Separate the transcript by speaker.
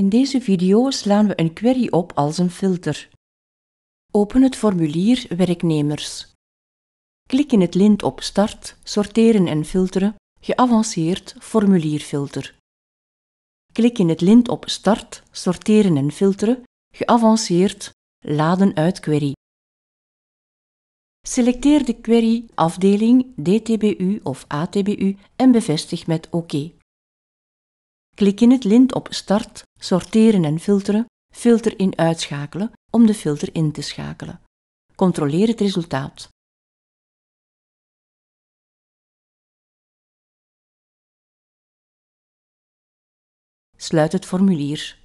Speaker 1: In deze video slaan we een query op als een filter. Open het formulier Werknemers. Klik in het lint op Start, Sorteren en Filteren, Geavanceerd Formulierfilter. Klik in het lint op Start, Sorteren en Filteren, Geavanceerd Laden uit query. Selecteer de query afdeling DTBU of ATBU en bevestig met OK. Klik in het lint op Start, Sorteren en filteren, filter in uitschakelen om de filter in te schakelen.
Speaker 2: Controleer het resultaat. Sluit het formulier.